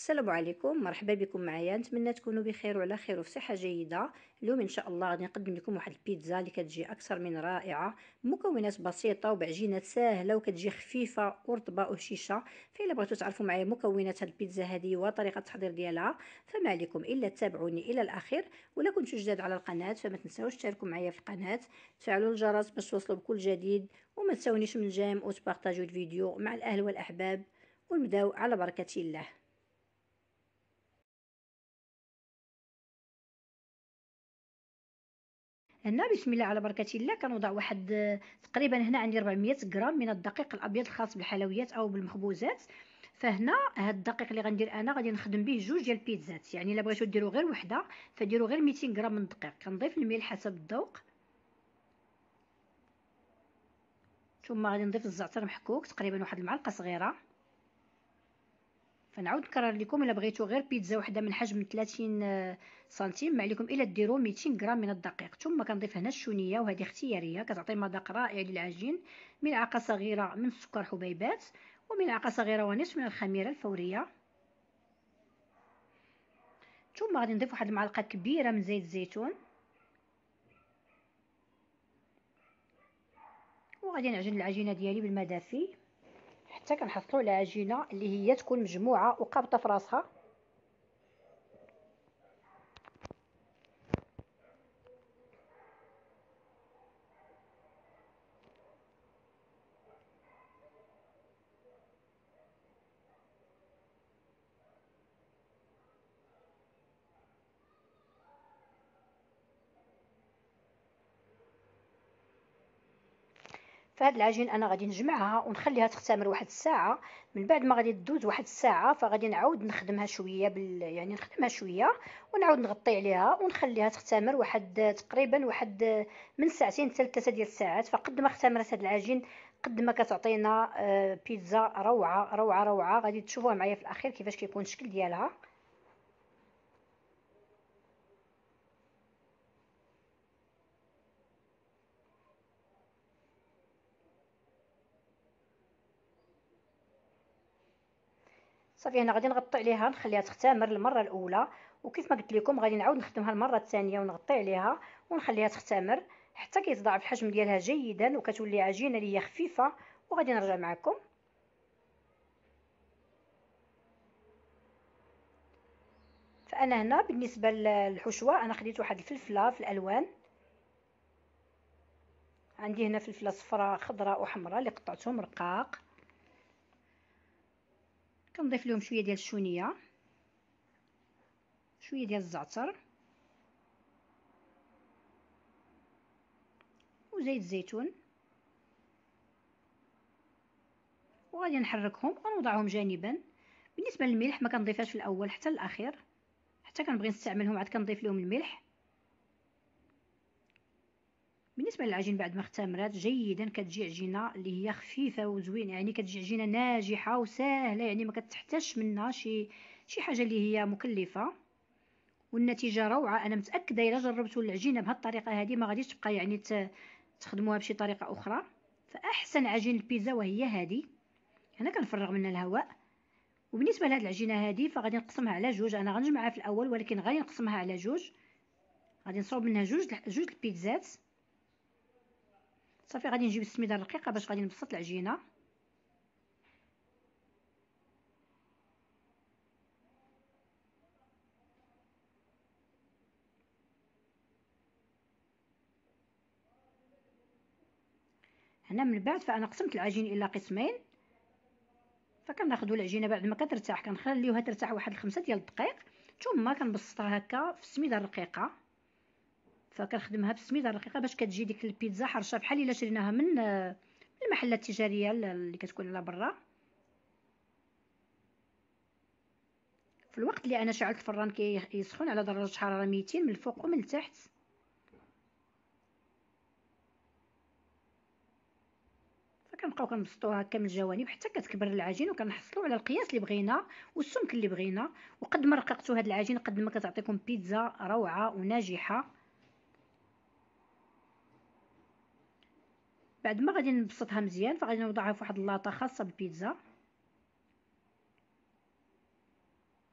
السلام عليكم مرحبا بكم معايا نتمنى تكونوا بخير وعلى خير وفي صحه جيده اليوم ان شاء الله غادي نقدم لكم واحد البيتزا اللي كتجي اكثر من رائعه مكونات بسيطه وبعجينه ساهله وكتجي خفيفه ورطبه وهشيشه فإلا بغيتو تعرفوا معايا مكونات هاد البيتزا هذه وطريقه التحضير ديالها فما عليكم الا تتابعوني الى الاخير ولا كنتو جداد على القناه فما تنساوش تشاركوا معايا في القناه تفعلوا الجرس باش توصلوا بكل جديد وما تنساونيش من جيم وتبارطاجيو الفيديو مع الاهل والاحباب ونبداو على بركه الله هنا بسم الله على بركه الله كنوضع واحد تقريبا هنا عندي 400 غرام من الدقيق الابيض الخاص بالحلويات او بالمخبوزات فهنا هاد الدقيق اللي غندير انا غادي نخدم به جوج ديال البيتزات يعني الا بغيتو ديروا غير وحده فديروا غير 200 غرام من الدقيق كنضيف الملح حسب الذوق ثم غادي نضيف الزعتر محكوك تقريبا واحد المعلقه صغيره نعاود نكرر لكم الا بغيتو غير بيتزا وحده من حجم 30 آه، سنتيم ما عليكم الا ديروا 200 غرام من الدقيق ثم كنضيف هنا الشونيه وهذه اختياريه كتعطي مذاق رائع للعجين ملعقه صغيره من السكر حبيبات وملعقه صغيره ونصف من الخميره الفوريه ثم غادي نضيف واحد المعلقه كبيره من زيت الزيتون وغادي نعجن العجينه ديالي بالمدافئ دافي حتى كنحصلوا على عجينه اللي هي تكون مجموعه وقابطه في راسها فهاد العجين انا غادي نجمعها ونخليها تختمر واحد الساعه من بعد ما غادي تدوز واحد الساعه فغادي نعاود نخدمها شويه بال يعني نخدمها شويه ونعاود نغطي عليها ونخليها تختمر واحد تقريبا واحد من ساعتين حتى لثلاثه ديال الساعات فقد ما اختمرت هاد العجين قد ما كتعطينا آه، بيتزا روعه روعه روعه غادي تشوفوها معايا في الاخير كيفاش كيكون الشكل ديالها صافي انا غادي نغطي عليها نخليها تختمر المره الاولى وكيف ما قلت لكم غادي نعاود نخدمها المره الثانيه ونغطي عليها ونخليها تختمر حتى كيتضاعف الحجم ديالها جيدا وكتولي عجينه ليا خفيفه وغادي نرجع معكم فانا هنا بالنسبه للحشوه انا خديت واحد الفلفله في الالوان عندي هنا فلفله صفراء خضراء وحمراء اللي قطعتهم رقاق كنضيف لهم شويه ديال الشونيه شويه ديال الزعتر وزيت الزيتون وغادي نحركهم ونوضعهم جانبا بالنسبه للملح ما كنضيفهاش في الاول حتى الاخير حتى كنبغي نستعملهم عاد كنضيف لهم الملح بالنسبه للعجين بعد ما اختمرات جيدا كتجي عجينه اللي هي خفيفه وزوينه يعني كتجي عجينه ناجحه وسهله يعني ما كتحتاجش منها شي شي حاجه اللي هي مكلفه والنتيجه روعه انا متاكده الا جربتوا العجينه بهذه الطريقه هذه ما غاديش تبقى يعني تخدموها بشي طريقه اخرى فاحسن عجين البيتزا وهي هذه هنا كنفرغ منها الهواء وبالنسبه لهاد العجينه هذه فغادي نقسمها على جوج انا غنجمعها في الاول ولكن غادي نقسمها على جوج غادي نصوب منها جوج جوج البيتزات صافي غادي نجيب السميده الرقيقه باش غادي نبسط العجينه هنا من بعد فانا قسمت العجين الى قسمين فكناخذوا العجينه بعد ما كترتاح كنخليوها ترتاح واحد الخمسة ديال الدقائق ثم كنبسطها هكا في السميده الرقيقه فكنخدمها ب 600 باش كتجي ديك البيتزا حرشه بحال الا شريناها من المحلات التجاريه اللي كتكون على برا في الوقت اللي انا شعلت الفران كيسخن على درجه حراره 200 من الفوق ومن التحت كنبقاو كنبسطوها هكا من الجوانب حتى كتكبر العجين وكنحصلوا على القياس اللي بغينا والسمك اللي بغينا وقد ما رققتوا هاد العجين قد ما كتعطيكم بيتزا روعه وناجحه بعد ما غادي نبسطها مزيان فغادي نوضعها في واحد اللاطه خاصه بالبيتزا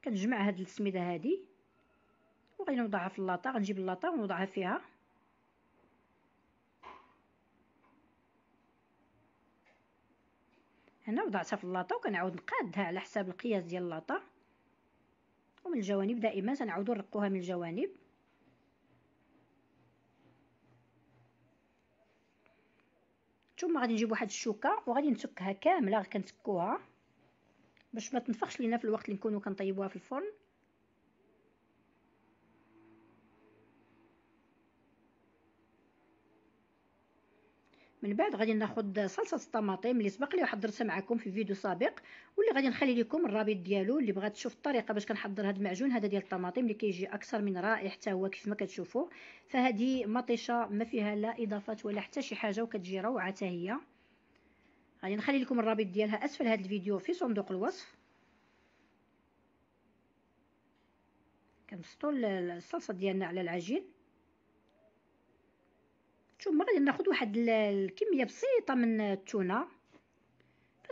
كنجمع هاد السميده هادي وغادي نوضعها في اللاطه غنجيب اللاطه ونوضعها فيها هنا وضعتها في اللاطه وكنعاود نقادها على حساب القياس ديال اللاطه ومن الجوانب دائما تنعاودو نرقوها من الجوانب ثم غادي نجيب واحد الشوكه وغادي نسكها كامله كنسكوها باش ما تنفخش لينا في الوقت اللي نكونوا كنطيبوها في الفرن من بعد غادي ناخد صلصه الطماطم اللي سبق لي وحضرتها معكم في فيديو سابق واللي غادي نخلي لكم الرابط ديالو اللي بغات تشوف الطريقه باش كنحضر هذا المعجون هذا ديال الطماطم اللي كيجي اكثر من رائع حتى هو كيف ما كتشوفوا فهذه مطيشه ما فيها لا اضافات ولا حتى شي حاجه وكتجي روعه حتى هي غادي نخلي لكم الرابط ديالها اسفل هذا الفيديو في صندوق الوصف كنبسطوا الصلصه ديالنا على العجين ثم غادي ناخذ واحد الكميه بسيطه من التونه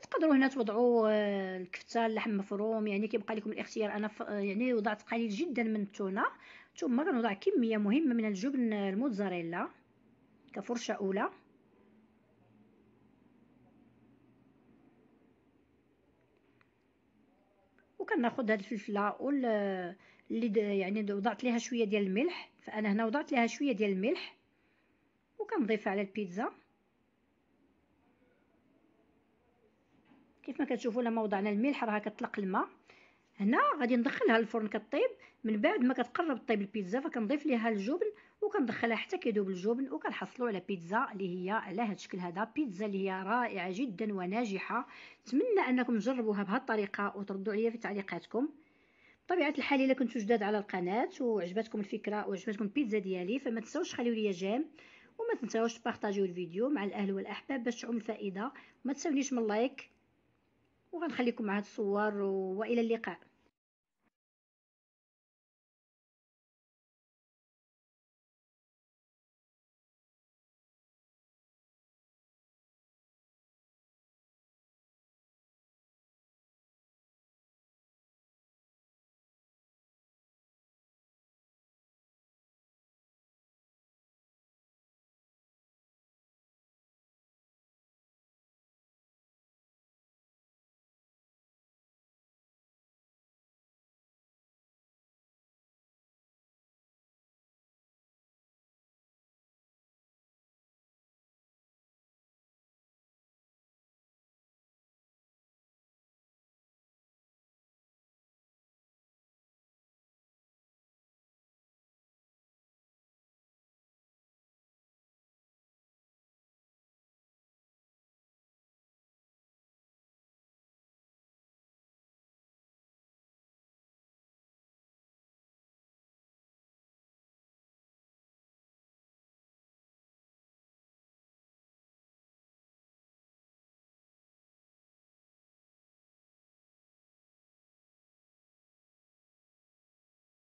تقدروا هنا توضعوا آه، الكفته اللحم مفروم يعني كيبقى لكم الاختيار انا آه، يعني وضعت قليل جدا من التونه ثم غنوضع كميه مهمه من الجبن آه، الموتزاريلا كفرشه اولى وكناخذ هاد الفلفله اللي يعني وضعت ليها شويه ديال الملح فانا هنا وضعت ليها شويه ديال الملح وكنضيف على البيتزا كيف ما كتشوفوا لما وضعنا الملح راه كطلق الماء هنا غادي ندخلها للفرن كطيب من بعد ما كتقرب طيب البيتزا فكنضيف ليها الجبن وكندخلها حتى كيذوب الجبن وكنحصلوا على بيتزا اللي هي على هذا الشكل هذا بيتزا اللي هي رائعه جدا وناجحه نتمنى انكم تجربوها بهذه الطريقه وتردوا عليا في تعليقاتكم بطبيعه الحال الا كنتو جداد على القناه وعجبتكم الفكره وعجبتكم البيتزا ديالي فما تنساوش تخليو ليا جيم وما تنساوش تبارطاجيو الفيديو مع الاهل والاحباب باش تعم الفائده ما تساونيش من لايك وغنخليكم مع هاد الصور والى اللقاء